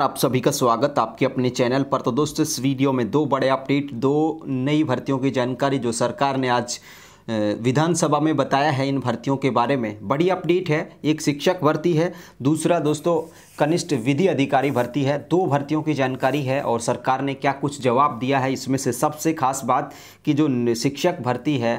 आप सभी का स्वागत आपके अपने चैनल पर तो दोस्तों इस वीडियो में दो बड़े अपडेट दो नई भर्तियों की जानकारी जो सरकार ने आज विधानसभा में बताया है इन भर्तियों के बारे में बड़ी अपडेट है एक शिक्षक भर्ती है दूसरा दोस्तों कनिष्ठ विधि अधिकारी भर्ती है दो भर्तियों की जानकारी है और सरकार ने क्या कुछ जवाब दिया है इसमें से सबसे खास बात कि जो शिक्षक भर्ती है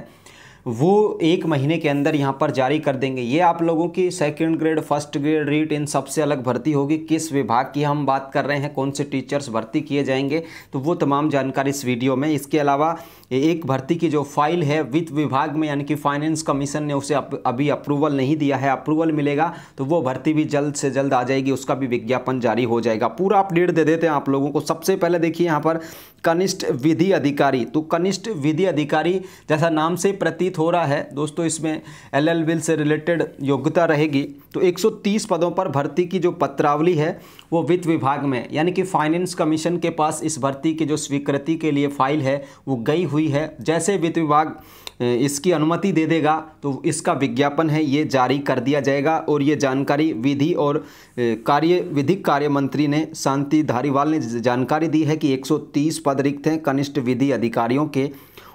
वो एक महीने के अंदर यहाँ पर जारी कर देंगे ये आप लोगों की second grade first grade REET इन सबसे अलग भर्ती होगी किस विभाग की हम बात कर रहे हैं कौन से टीचर्स भर्ती किए जाएंगे तो वो तमाम जानकारी इस वीडियो में इसके अलावा एक भर्ती की जो फाइल है वित्त विभाग में यानी कि फाइनेंस कमीशन ने उसे अप, अभी अप्रूवल नहीं दिया है अप्रूवल मिलेगा तो वो भर्ती भी जल्द से जल्द आ जाएगी उसका भी विज्ञापन जारी हो जाएगा पूरा अपडेट दे देते हैं आप लोगों को सबसे पहले देखिए यहाँ पर कनिष्ठ विधि अधिकारी तो कनिष्ठ विधि अधिकारी जैसा नाम से प्रतीत घटित हो रहा है दोस्तों इसमें एल एल से रिलेटेड योग्यता रहेगी तो 130 पदों पर भर्ती की जो पत्रावली है वो वित्त विभाग में यानी कि फाइनेंस कमीशन के पास इस भर्ती की जो स्वीकृति के लिए फाइल है वो गई हुई है जैसे वित्त विभाग इसकी अनुमति दे देगा तो इसका विज्ञापन है ये जारी कर दिया जाएगा और ये जानकारी विधि और कार्य विधिक कार्य मंत्री ने शांति धारीवाल ने जानकारी दी है कि 130 पद रिक्त हैं कनिष्ठ विधि अधिकारियों के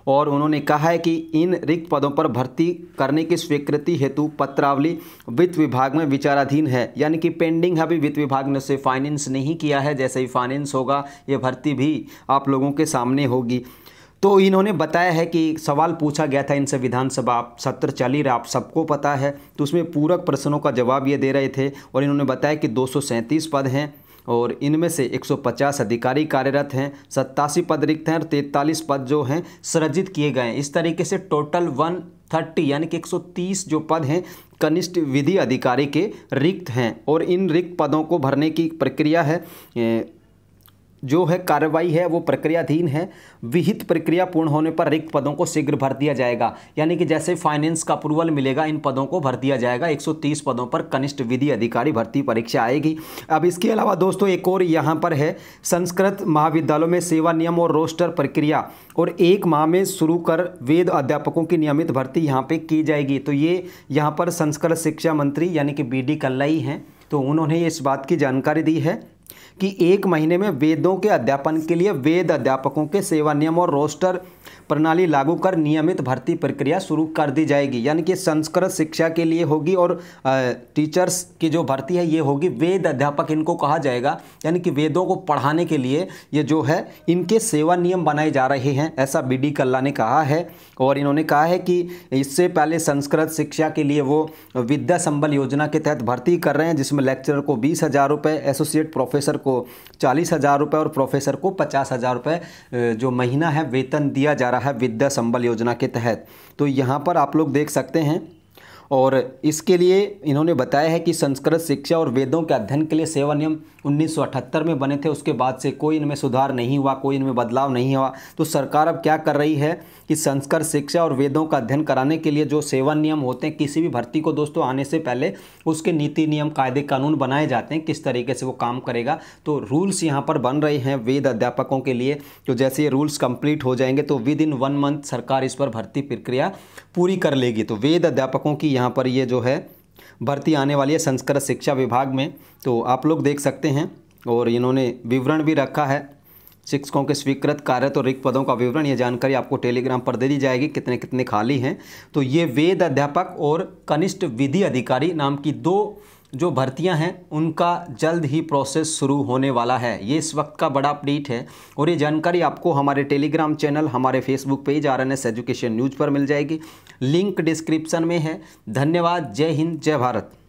और उन्होंने कहा है कि इन रिक्त पदों पर भर्ती करने की स्वीकृति हेतु पत्रावली वित्त विभाग में विचाराधीन है यानी कि पेंडिंग अभी वित्त विभाग ने उसे फाइनेंस नहीं किया है जैसे ही फाइनेंस होगा ये भर्ती भी आप लोगों के सामने होगी तो इन्होंने बताया है कि सवाल पूछा गया था इनसे विधानसभा सत्र चल ही रहा आप सबको पता है तो उसमें पूरक प्रश्नों का जवाब ये दे रहे थे और इन्होंने बताया कि दो पद हैं और इनमें से 150 अधिकारी कार्यरत हैं सत्तासी पद रिक्त हैं और तैंतालीस पद जो हैं सृजित किए गए हैं इस तरीके से टोटल वन थर्टी यानी कि 130 जो पद हैं कनिष्ठ विधि अधिकारी के रिक्त हैं और इन रिक्त पदों को भरने की प्रक्रिया है जो है कार्रवाई है वो प्रक्रियाधीन है विहित प्रक्रिया पूर्ण होने पर रिक्त पदों को शीघ्र भर दिया जाएगा यानी कि जैसे फाइनेंस का अप्रूवल मिलेगा इन पदों को भर दिया जाएगा 130 पदों पर कनिष्ठ विधि अधिकारी भर्ती परीक्षा आएगी अब इसके अलावा दोस्तों एक और यहाँ पर है संस्कृत महाविद्यालयों में सेवा नियम और रोस्टर प्रक्रिया और एक माह में शुरू कर वेद अध्यापकों की नियमित भर्ती यहाँ पर की जाएगी तो ये यहाँ पर संस्कृत शिक्षा मंत्री यानी कि बी डी कल्लाई हैं तो उन्होंने इस बात की जानकारी दी है कि एक महीने में वेदों के अध्यापन के लिए वेद अध्यापकों के सेवा नियम और रोस्टर प्रणाली लागू कर नियमित भर्ती प्रक्रिया शुरू कर दी जाएगी यानी कि संस्कृत शिक्षा के लिए होगी और टीचर्स की जो भर्ती है ये होगी वेद अध्यापक इनको कहा जाएगा यानी कि वेदों को पढ़ाने के लिए ये जो है इनके सेवा नियम बनाए जा रहे हैं ऐसा बी डी कल्ला ने कहा है और इन्होंने कहा है कि इससे पहले संस्कृत शिक्षा के लिए वो विद्या संबल योजना के तहत भर्ती कर रहे हैं जिसमें लेक्चरर को बीस हज़ार रुपये एसोसिएट प्रोफेसर प्रोफेसर को चालीस हज़ार रुपये और प्रोफेसर को पचास हज़ार रुपये जो महीना है वेतन दिया जा रहा है विद्या संबल योजना के तहत तो यहाँ पर आप लोग देख सकते हैं और इसके लिए इन्होंने बताया है कि संस्कृत शिक्षा और वेदों के अध्ययन के लिए सेवा नियम 1978 में बने थे उसके बाद से कोई इनमें सुधार नहीं हुआ कोई इनमें बदलाव नहीं हुआ तो सरकार अब क्या कर रही है कि संस्कार शिक्षा और वेदों का अध्ययन कराने के लिए जो सेवन नियम होते हैं किसी भी भर्ती को दोस्तों आने से पहले उसके नीति नियम कायदे कानून बनाए जाते हैं किस तरीके से वो काम करेगा तो रूल्स यहाँ पर बन रहे हैं वेद अध्यापकों के लिए तो जैसे ये रूल्स कंप्लीट हो जाएंगे तो विद इन वन मंथ सरकार इस पर भर्ती प्रक्रिया पूरी कर लेगी तो वेद अध्यापकों की यहाँ पर ये जो है भर्ती आने वाली है संस्कृत शिक्षा विभाग में तो आप लोग देख सकते हैं और इन्होंने विवरण भी रखा है शिक्षकों के स्वीकृत कार्य तो रिक्त पदों का विवरण ये जानकारी आपको टेलीग्राम पर दे दी जाएगी कितने कितने खाली हैं तो ये वेद अध्यापक और कनिष्ठ विधि अधिकारी नाम की दो जो भर्तियां हैं उनका जल्द ही प्रोसेस शुरू होने वाला है ये इस वक्त का बड़ा अपडेट है और ये जानकारी आपको हमारे टेलीग्राम चैनल हमारे Facebook page R N S education news पर मिल जाएगी लिंक डिस्क्रिप्शन में है धन्यवाद जय हिंद जय भारत